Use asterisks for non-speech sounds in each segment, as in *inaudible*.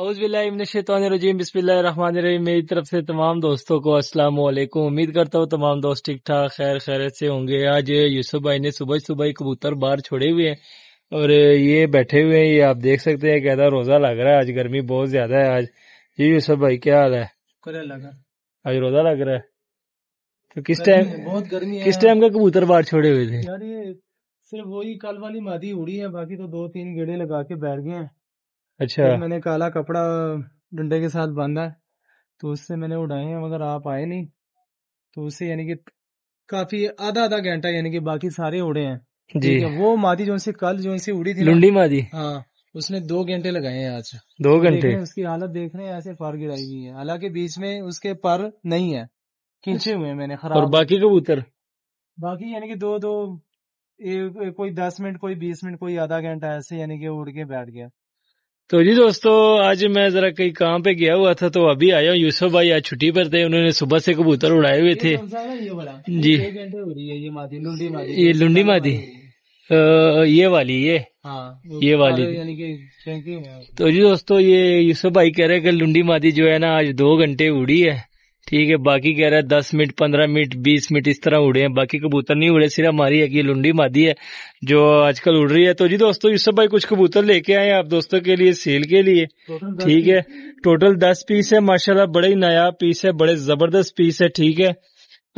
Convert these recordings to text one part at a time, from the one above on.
अउज़बिल्लाशतरजीम बसमीम मेरी तरफ से तमाम दोस्तों को अस्सलाम वालेकुम उम्मीद करता हूँ तमाम दोस्त ठीक ठाक खैर खैरत से होंगे आज यूसुफ भाई ने सुबह सुबह कबूतर बाहर छोड़े हुए हैं और ये बैठे हुए हैं ये आप देख सकते हैं कैदा रोज़ा लग रहा है आज गर्मी बहुत ज़्यादा है आज जी यूसुफ भाई क्या हाल है आज रोज़ा लग रहा है तो किस टाइम बहुत गर्मी किस टाइम का कबूतर बाहर छोड़े हुए थे यार ये सिर्फ वही कल वाली मादी उड़ी है बाकी तो दो तीन गेड़े लगा के बैठ गए हैं अच्छा। फिर मैंने काला कपड़ा डंडे के साथ बांधा है, तो उससे मैंने उड़ाए हैं मगर आप आए नहीं। तो उससे यानी कि काफ़ी आधा-आधा घंटा यानी कि बाकी सारे उड़े हैं। जी। है, वो मादी जो कल जो उड़ी थी लुंडी मादी? हाँ, उसने दो घंटे लगाए हैं आज। दो घंटे? उसकी हालत देख रहे हैं ऐसे पर गिराई हुई है। हालांकि बीच में उसके पर नहीं है, खींचे हुए हैं मैंने खराब और बाकी कबूतर? बाकी यानी कि दो दो ए ए कोई दस मिनट, कोई बीस मिनट, कोई आधा घंटा ऐसे यानी कि उड़ के बैठ गया। तो जी दोस्तों आज मैं जरा कहीं काम पे गया हुआ था तो अभी आया हूँ यूसुफ भाई आज छुट्टी पर थे उन्होंने सुबह से कबूतर उड़ाए हुए थे जी ये लुंडी मादी ये वाली ये हाँ, ये वाली तो जी दोस्तों ये यूसुफ भाई कह रहे हैं कि लुंडी मादी जो है ना आज दो घंटे उड़ी है ठीक है बाकी कह रहा है दस मिनट पंद्रह मिनट बीस मिनट इस तरह उड़े हैं बाकी कबूतर नहीं उड़े सिर्फ हमारी एक ये लुंडी मादी है जो आजकल उड़ रही है तो जी दोस्तों यूसुफ भाई कुछ कबूतर लेके आए आप दोस्तों के लिए सेल के लिए ठीक है टोटल दस पीस है माशाल्लाह बड़े ही नया पीस है बड़े जबरदस्त पीस है ठीक है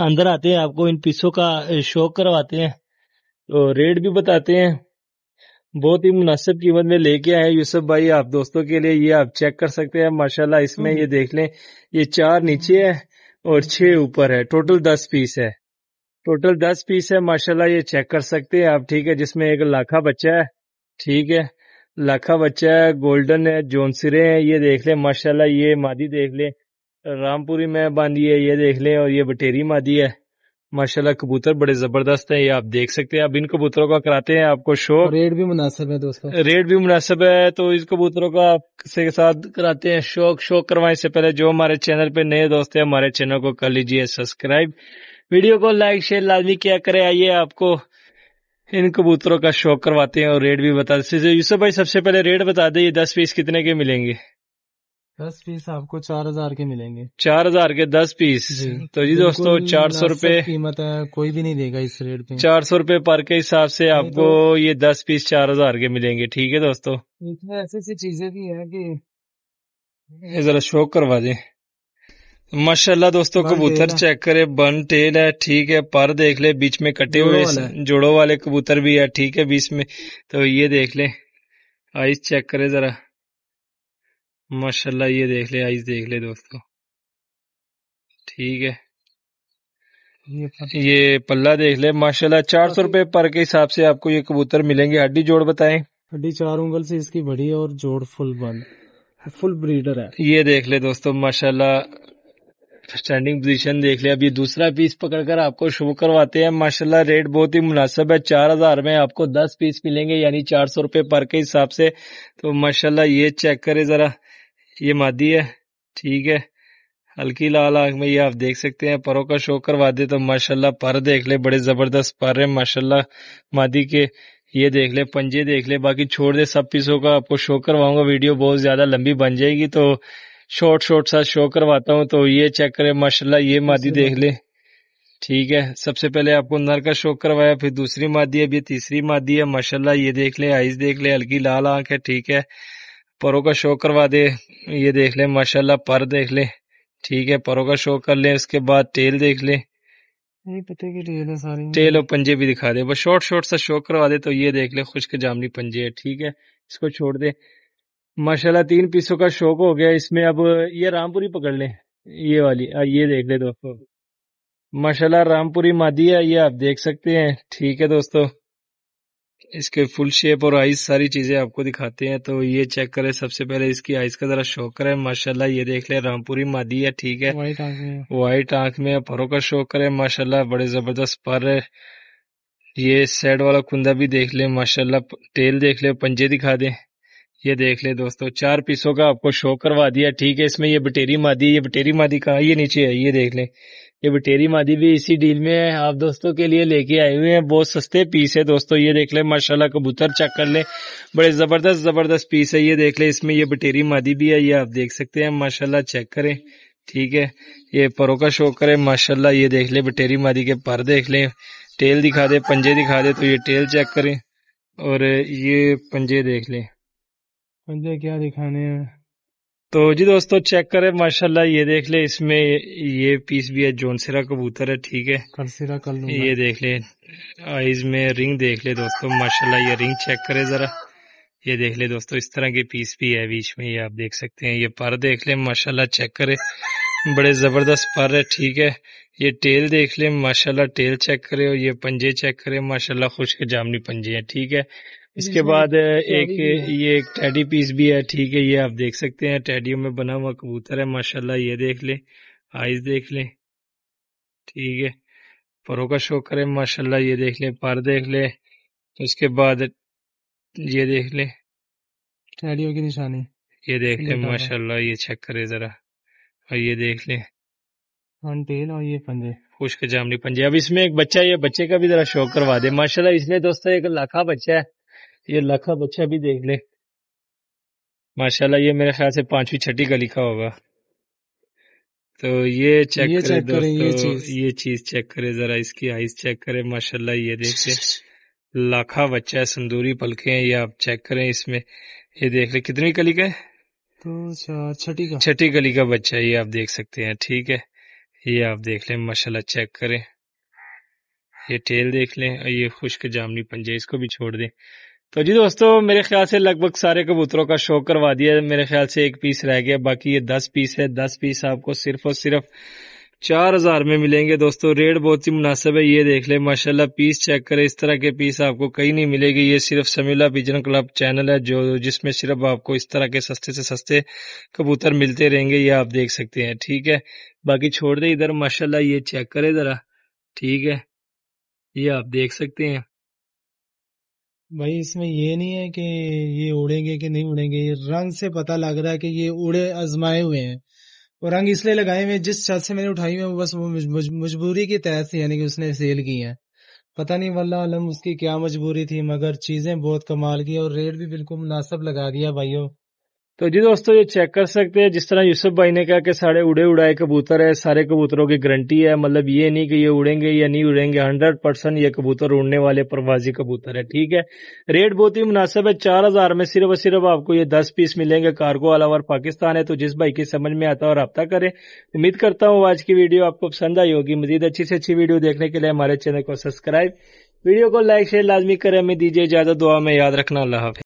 अंदर आते हैं आपको इन पीसों का शौक करवाते हैं तो रेट भी बताते हैं बहुत ही मुनासिब कीमत में लेके आए यूसुफ भाई आप दोस्तों के लिए ये आप चेक कर सकते हैं माशाल्लाह इसमें हम्म। ये देख लें ये चार नीचे है और छह ऊपर है टोटल दस पीस है टोटल दस पीस है माशाल्लाह ये चेक कर सकते हैं आप ठीक है जिसमें एक लाखा बच्चा है ठीक है लाखा बच्चा है गोल्डन है जोनसरे है ये देख लें माशाल्लाह ये मादी देख लें रामपुरी में बांधी है ये देख लें और ये बटेरी मादी है माशाल्लाह कबूतर बड़े जबरदस्त हैं ये आप देख सकते हैं अब इन कबूतरों का कराते हैं आपको शो रेट भी मुनासिब है दोस्तों रेट भी मुनासिब है तो इस कबूतरों का आपसे साथ कराते हैं शोक शो करवाएं से पहले जो हमारे चैनल पे नए दोस्त है हमारे चैनल को कर लीजिए सब्सक्राइब वीडियो को लाइक शेयर लाजमी क्या करे आइए आपको इन कबूतरों का शौक करवाते हैं और रेट भी बताते यूसुफ भाई सबसे पहले रेट बता दे ये दस पीस कितने के मिलेंगे दस पीस आपको चार हजार के मिलेंगे चार हजार के दस पीस तो जी दोस्तों चार सौ रूपये कीमत है कोई भी नहीं देगा इस रेट पे चार सौ रूपये पर के हिसाब से आपको तो, ये दस पीस चार हजार के मिलेंगे ठीक है दोस्तों इसमें ऐसी ऐसी चीजें भी है कि जरा शोक करवा दे माशाल्लाह दोस्तों कबूतर चेक करे बन टेल है ठीक है पर देख ले बीच में कटे हुए जोड़ो वाले कबूतर भी है ठीक है बीच में तो ये देख ले आइस चेक करे जरा माशाल्लाह ये देख ले आइज देख ले दोस्तों ठीक है ये पल्ला देख ले माशाल्लाह चार सौ रुपए पर के हिसाब से आपको ये कबूतर मिलेंगे हड्डी जोड़ बताएं हड्डी चार उंगल से इसकी बड़ी और जोड़ फुल बंद फुल ब्रीडर है ये देख ले दोस्तों माशाल्लाह स्टैंडिंग पोजीशन देख ले अब ये दूसरा पीस पकड़कर आपको शो करवाते हैं माशाल्लाह रेट बहुत ही मुनासिब है चार हजार में आपको दस पीस मिलेंगे यानी चार सौ रूपये पर के हिसाब से तो माशाल्लाह ये चेक करें जरा ये मादी है ठीक है हल्की लाल आंख में ये आप देख सकते हैं परों का शो करवा दे तो माशाल्लाह पर देख ले बड़े ज़बरदस्त पर है माशाल्लाह मादी के ये देख ले पंजे देख ले बाकी छोड़ दे सब पीसों का आपको शो करवाऊंगा वीडियो बहुत ज़्यादा लंबी बन जाएगी तो शॉर्ट शॉर्ट सा शो करवाता हूँ तो ये चेक करे माशाला ये मादी देख ले ठीक है सबसे पहले आपको नर का शो करवाया फिर दूसरी मादी अब ये तीसरी मादी है माशाला ये देख ले आइस देख ले हल्की लाल आंख है ठीक है परों का शो करवा दे ये देख ले माशाल्लाह पर देख ले ठीक है परों का शो कर ले उसके बाद टेल देख ले पते की टेल है सारी टेल और पंजे भी दिखा दे बस शॉर्ट शॉर्ट सा शो करवा दे तो ये देख ले खुश्क जामनी पंजे है ठीक है इसको छोड़ दे माशाल्लाह तीन पीसों का शौक हो गया इसमें अब ये रामपुरी पकड़ ले ये वाली आ, ये देख ले दोस्तों माशाल्लाह रामपुरी मादी है ये आप देख सकते हैं ठीक है दोस्तों इसके फुल शेप और आइस सारी चीज़ें आपको दिखाते हैं तो ये चेक करें सबसे पहले इसकी आइस का ज़रा शौक करें माशाल्लाह ये देख ले रामपुरी मादी है ठीक है वाइट आंख में परों का शौक करें माशाल्लाह बड़े ज़बरदस्त पर है ये साइड वाला कुंदा भी देख ले माशाल्लाह टेल देख ले पंजे दिखा दे ये देख ले दोस्तों चार पीसों का आपको शो करवा दिया ठीक है इसमें ये बटेरी मादी ये बटेरी मादी कहा ये नीचे है ये देख लें ये बटेरी मादी भी इसी डील में है आप दोस्तों के लिए लेके आए हुए हैं बहुत सस्ते पीस है दोस्तों ये देख ले माशाल्लाह कबूतर चेक कर ले बड़े जबरदस्त जबरदस्त पीस है ये देख ले इसमें ये बटेरी मादी भी है ये आप देख सकते हैं माशाल्लाह चेक करें ठीक है ये परों का शौक करे माशाल्लाह ये देख ले बटेरी मादी के पर देख ले टेल दिखा दे पंजे दिखा दे तो ये टेल चेक करें और ये पंजे देख ले पंजे क्या दिखाने हैं तो जी दोस्तों चेक करें माशाल्लाह ये देख ले इसमें ये पीस भी है जोनसिरा कबूतर है ठीक है कलसिरा कल ये देख ले आईज में रिंग देख ले दोस्तों माशाल्लाह ये रिंग चेक करें जरा ये देख ले दोस्तों इस तरह के पीस भी है बीच में ये आप देख सकते हैं ये पर देख ले माशाल्लाह चेक करे बड़े जबरदस्त पर है ठीक है ये टेल देख ले माशाल्लाह टेल चेक करे और ये पंजे चेक करे माशाल्लाह खुश्क जामनी पंजे हैं ठीक है इसके बाद एक ये एक टैडी पीस भी है ठीक है ये आप देख सकते हैं टैडियों में बना हुआ कबूतर है माशाल्लाह ये देख ले आइज देख ले ठीक है परों का शो करें माशाल्लाह ये देख ले पर देख ले उसके तो बाद ये देख ले टैडियों की निशानी ये देख ले माशाल्लाह ये चेक करे जरा और ये देख ले और ये पंजे खुश्क जामनी पंजे अब इसमें एक बच्चा ये बच्चे का भी जरा शौक करवा दे माशाल्लाह इसने दोस्तों एक लाखा बच्चा है ये लखा बच्चा भी देख ले माशाल्लाह ये मेरे ख्याल से पांचवी छठी का लिखा होगा तो ये चेक ये करे दोस्तों ये चीज ये चीज चेक करे जरा इसकी आईज चेक करे माशाल्लाह ये देखे *laughs* लाखा बच्चा है संदूरी पलखे है ये आप चेक करें इसमें ये देख ले कितनी कली का है तो अच्छा, छठी का छठी कली का बच्चा ये आप देख सकते हैं ठीक है ये आप देख लें माशाल्लाह चेक करें ये टेल देख लें और ये खुश्क जामनी पंजे इसको भी छोड़ दें तो जी दोस्तों मेरे ख्याल से लगभग सारे कबूतरों का शो करवा दिया मेरे ख्याल से एक पीस रह गया बाकी ये दस पीस है दस पीस आपको सिर्फ और सिर्फ चार हजार में मिलेंगे दोस्तों रेट बहुत ही मुनासिब है ये देख ले माशाल्लाह पीस चेक करें इस तरह के पीस आपको कहीं नहीं मिलेगी ये सिर्फ समीला पिजन क्लब चैनल है जो जिसमें सिर्फ आपको इस तरह के सस्ते से सस्ते कबूतर मिलते रहेंगे ये आप देख सकते हैं ठीक है बाकी छोड़ दे इधर माशाल्लाह ये चेक करे जरा ठीक है ये आप देख सकते हैं भाई इसमें ये नहीं है कि ये उड़ेंगे कि नहीं उड़ेंगे ये रंग से पता लग रहा है कि ये उड़े आजमाए हुए हैं और रंग इसलिए लगाए हुए जिस छत से मैंने उठाई हुई बस वो मजबूरी के तहत से यानी कि उसने सेल की है पता नहीं वल्ला आलम उसकी क्या मजबूरी थी मगर चीजें बहुत कमाल की और रेट भी बिल्कुल मुनासिब लगा दिया भाइयों तो जी दोस्तों ये चेक कर सकते हैं जिस तरह यूसुफ भाई ने कहा कि सारे उड़े उड़ाए कबूतर है सारे कबूतरों की गारंटी है मतलब ये नहीं कि ये उड़ेंगे या नहीं उड़ेंगे हंड्रेड परसेंट ये कबूतर उड़ने वाले प्रवासी कबूतर है ठीक है रेट बहुत ही मुनासिब है चार हजार में सिर्फ और सिर्फ आपको ये दस पीस मिलेंगे कार्गो ऑल ओवर पाकिस्तान है तो जिस भाई की समझ में आता है और रब्ता करें उम्मीद करता हूँ आज की वीडियो आपको पसंद आई होगी मजीद अच्छी से अच्छी वीडियो देखने के लिए हमारे चैनल को सब्सक्राइब वीडियो को लाइक शेयर लाजमी करें हमें दीजिए ज्यादा दुआ में याद रखना अल्लाह